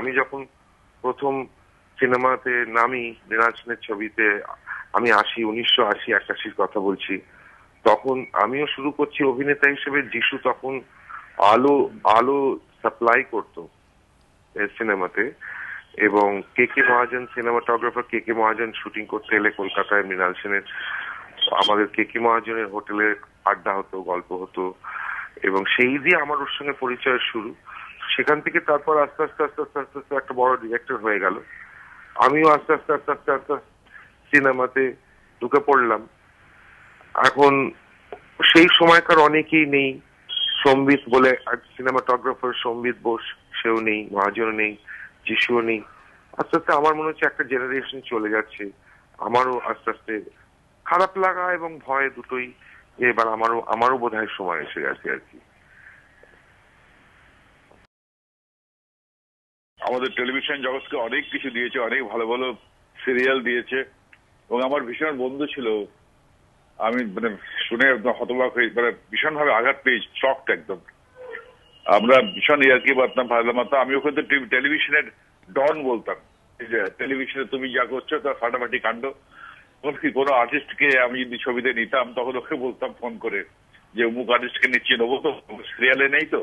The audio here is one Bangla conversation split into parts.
আমি যখন প্রথম সিনেমাতে নামি মৃণালসেনের ছবিতে আমি আশি উনিশশো আশি একাশির কথা বলছি তখন আমিও শুরু করছি অভিনেতা হিসেবে যিশু তখন আলো আলো সাপ্লাই করত সিনেমাতে এবং কে কে মহাজন সিনেমাটোগ্রাফার কে কে মহাজন শুটিং করতে এলে কলকাতায় মৃণাল সেনের আমাদের কে কে মহাজনের হোটেলে আড্ডা হতো গল্প হতো এবং সেই দিয়ে আমার ওর সঙ্গে পরিচয় শুরু সেখান থেকে তারপর আস্তে আস্তে আস্তে আস্তে আস্তে আস্তে একটা বড় ডিরেক্টর হয়ে গেল আমিও আস্তে আস্তে আস্তে আস্তে আস্তে সিনেমাতে ঢুকে পড়লাম এখন সেই সময়কার অনেকেই নেই সম্বিত বলে সিনেমাটোগ্রাফার সম্বিত বোস সেও নেই মহাজনও নেই যিশুও নেই আস্তে আস্তে আমার মনে হচ্ছে একটা জেনারেশন চলে যাচ্ছে আমারও আস্তে আস্তে খারাপ লাগা এবং ভয় দুটোই এবার আমারও আমারও বোধ সময় এসে গেছে আর কি আমাদের টেলিভিশন জগৎকে অনেক কিছু দিয়েছে অনেক ভালো ভালো সিরিয়াল দিয়েছে এবং আমার ভীষণ বন্ধু ছিল আমি মানে শুনে হতবাক হয়ে মানে ভীষণ ভাবে আঘাত পেয়েছি শখ একদম আমরা ভীষণ ইয়ার্কি পারতাম ফায়দা মারতাম আমি ওখানে টেলিভিশনের ডন বলতাম টেলিভিশনে তুমি যা করছো তার ফাটাফাটি কাণ্ড কি কোনো আর্টিস্টকে আমি যদি ছবিতে নিতাম তখন ওকে বলতাম ফোন করে যে অমুক আর্টিস্টকে নিচ্ছি নেবো তো সিরিয়ালে নেই তো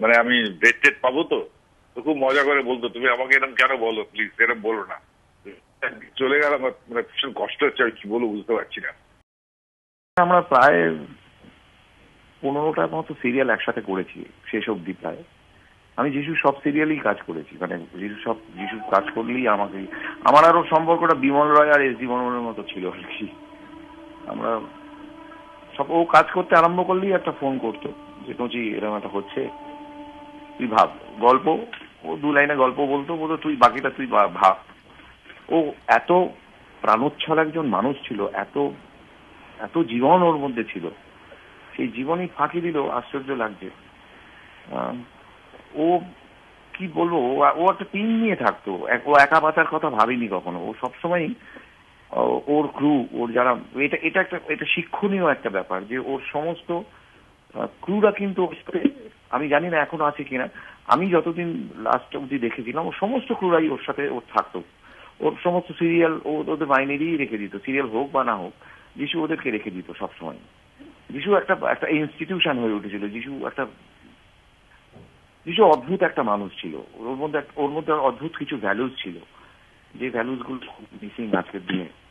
মানে আমি ডেট টেট পাবো তো তো খুব মজা করে বলতো তুমি আমাকে এরকম কেন বলো প্লিজ এরকম বলো না চলে গেল আমার মানে ভীষণ কষ্ট হচ্ছে আমি কি বলবো বুঝতে পারছি না আমরা প্রায় পনেরোটার মতো সিরিয়াল একসাথে করেছি শেষ অব্দি প্রায় আমি যিশু সব সিরিয়ালেই কাজ করেছি মানে যিশু সব যিশুর কাজ করলেই আমাকে আমার আরো সম্পর্কটা বিমল রয় আর এস ডি মনোরের মতো ছিল আর কি আমরা সব ও কাজ করতে আরম্ভ করলেই একটা ফোন করতো যে নজি এরকম একটা হচ্ছে তুই ভাব গল্প ও দু লাইনে গল্প বলতো বলতো তুই বাকিটা তুই ভাব ও এত প্রাণোচ্ছল একজন মানুষ ছিল এত এত জীবন ওর মধ্যে ছিল সেই জীবনই ফাঁকি দিল আশ্চর্য লাগছে ও কি বলবো ও একটা টিম নিয়ে থাকতো ও একা পাতার কথা ভাবিনি কখনো ও সবসময় ওর ক্রু ওর যারা এটা এটা একটা এটা শিক্ষণীয় একটা ব্যাপার যে ওর সমস্ত ক্রুরা কিন্তু ওর সাথে আমি জানি না এখন আছে কিনা আমি যতদিন লাস্ট অব্দি দেখেছিলাম ও সমস্ত ক্রুরাই ওর সাথে ওর থাকতো ওর সমস্ত সিরিয়াল ও ওদের বাইনেরই রেখে দিত সিরিয়াল হোক বা না হোক যিশু ওদেরকে রেখে দিত সবসময় যিশু একটা একটা ইনস্টিটিউশন হয়ে উঠেছিল যিশু একটা যিশু অদ্ভুত একটা মানুষ ছিল ওর মধ্যে ওর মধ্যে অদ্ভুত কিছু ভ্যালুজ ছিল যে ভ্যালুজ গুলো মিসিং আজকের দিনে